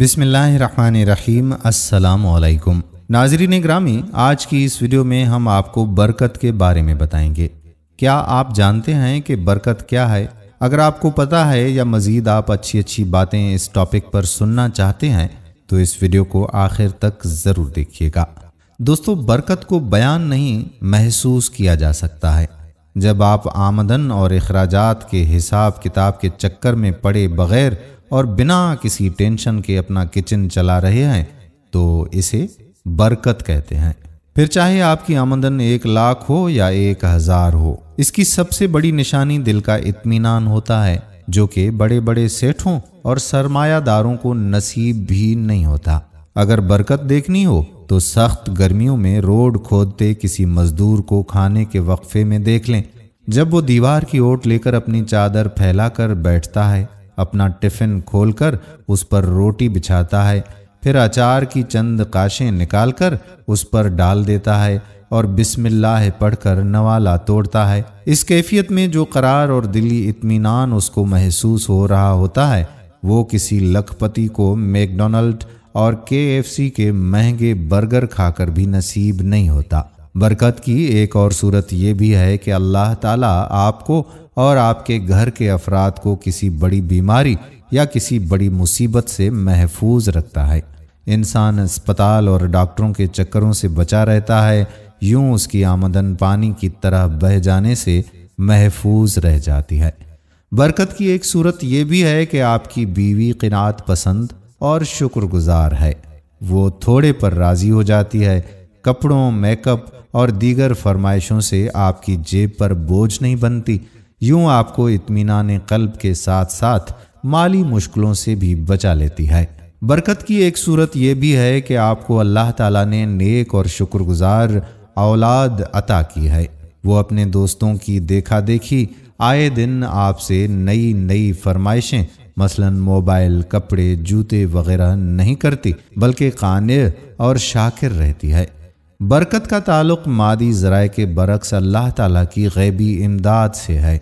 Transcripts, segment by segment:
बिसमीम् अल्लाम नाजरीन ग्रामी आज की इस वीडियो में हम आपको बरकत के बारे में बताएंगे क्या आप जानते हैं कि बरकत क्या है अगर आपको पता है या मज़ीद आप अच्छी अच्छी बातें इस टॉपिक पर सुनना चाहते हैं तो इस वीडियो को आखिर तक ज़रूर देखिएगा दोस्तों बरकत को बयान नहीं महसूस किया जा सकता है जब आप आमदन और अखराज के हिसाब किताब के चक्कर में पड़े बगैर और बिना किसी टेंशन के अपना किचन चला रहे हैं तो इसे बरकत कहते हैं फिर चाहे आपकी आमदन एक लाख हो या एक हजार हो इसकी सबसे बड़ी निशानी दिल का इत्मीनान होता है जो कि बड़े बड़े सेठों और सरमायादारों को नसीब भी नहीं होता अगर बरकत देखनी हो तो सख्त गर्मियों में रोड खोदते किसी मजदूर को खाने के वक्फे में देख लें जब वो दीवार की ओट लेकर अपनी चादर फैलाकर बैठता है अपना टिफिन खोलकर उस पर रोटी बिछाता है फिर अचार की चंद काशें निकालकर उस पर डाल देता है और बिस्मिल्लाह पढ़कर नवाला तोड़ता है इस कैफियत में जो करार और दिली इत्मीनान उसको महसूस हो रहा होता है वो किसी लखपति को मैकडोनल्ड और के के महंगे बर्गर खाकर भी नसीब नहीं होता बरकत की एक और सूरत यह भी है कि अल्लाह ताला आपको और आपके घर के अफराद को किसी बड़ी बीमारी या किसी बड़ी मुसीबत से महफूज रखता है इंसान अस्पताल और डॉक्टरों के चक्करों से बचा रहता है यूं उसकी आमदन पानी की तरह बह जाने से महफूज रह जाती है बरकत की एक सूरत यह भी है कि आपकी बीवी किनात पसंद और शुक्रगुजार है वो थोड़े पर राज़ी हो जाती है कपड़ों मेकअप और दीगर फरमाइशों से आपकी जेब पर बोझ नहीं बनती यूं आपको इतमान कल्ब के साथ साथ माली मुश्किलों से भी बचा लेती है बरकत की एक सूरत यह भी है कि आपको अल्लाह ताला ने नेक और शुक्रगुजार औलाद अता की है वो अपने दोस्तों की देखा देखी आए दिन आपसे नई नई फरमाइशें मसलन मोबाइल कपड़े जूते वगैरह नहीं करती बल्कि कान और शाकिर रहती है बरकत का ताल्लुक मादी ज़राए के बरक्स अल्लाह ताला की गैबी इमदाद से है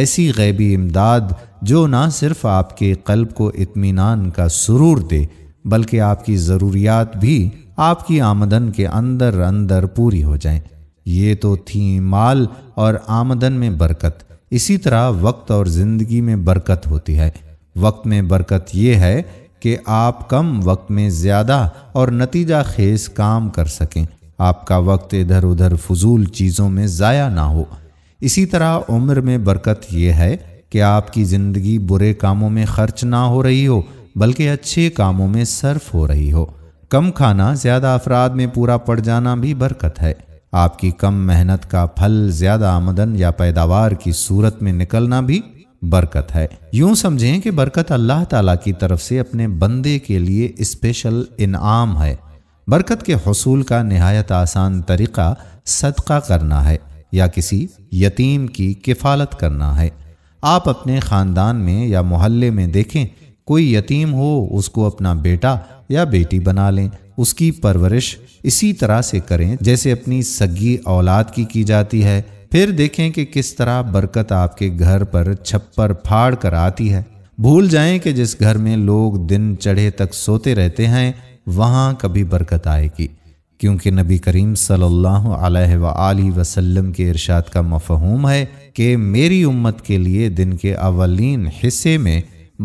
ऐसी गैबी इमदाद जो ना सिर्फ आपके कल्ब को इत्मीनान का सुरूर दे बल्कि आपकी ज़रूरियात भी आपकी आमदन के अंदर अंदर पूरी हो जाएं। ये तो थी माल और आमदन में बरकत इसी तरह वक्त और ज़िंदगी में बरकत होती है वक्त में बरकत ये है कि आप कम वक्त में ज़्यादा और नतीजा खेज काम कर सकें आपका वक्त इधर उधर फजूल चीज़ों में ज़ाया ना हो इसी तरह उम्र में बरकत यह है कि आपकी ज़िंदगी बुरे कामों में खर्च ना हो रही हो बल्कि अच्छे कामों में सर्फ हो रही हो कम खाना ज़्यादा अफराद में पूरा पड़ जाना भी बरकत है आपकी कम मेहनत का फल ज़्यादा आमदन या पैदावार की सूरत में निकलना भी बरकत है यूं समझें कि बरकत अल्लाह ताला की तरफ से अपने बंदे के लिए स्पेशल इनाम है बरकत के हसूल का नहायत आसान तरीक़ा सदका करना है या किसी यतीम की किफ़ालत करना है आप अपने ख़ानदान में या मोहल्ले में देखें कोई यतीम हो उसको अपना बेटा या बेटी बना लें उसकी परवरिश इसी तरह से करें जैसे अपनी सगी औलाद की की जाती है फिर देखें कि किस तरह बरकत आपके घर पर छप्पर फाड़ कर आती है भूल जाएं कि जिस घर में लोग दिन चढ़े तक सोते रहते हैं वहाँ कभी बरकत आएगी क्योंकि नबी करीम सल्लल्लाहु अलैहि सल्ला वसल्लम के इरशाद का मफहूम है कि मेरी उम्मत के लिए दिन के अवलिन हिस्से में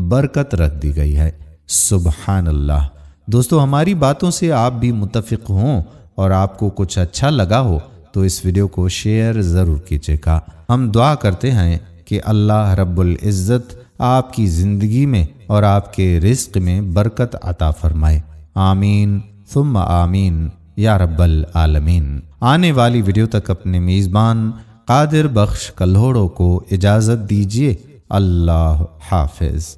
बरकत रख दी गई है सुबहान अल्लाह दोस्तों हमारी बातों से आप भी मुतफ़ हों और आपको कुछ अच्छा लगा हो तो इस वीडियो को शेयर ज़रूर कीजिएगा हम दुआ करते हैं कि अल्लाह रब्बुल इज़्ज़त आपकी ज़िंदगी में और आपके रिस्क में बरकत अता फरमाए आमीन सुम आमीन या रब्बल आलमीन आने वाली वीडियो तक अपने मेज़बान कादिर बख्श कल्होड़ों को इजाज़त दीजिए अल्लाह हाफिज़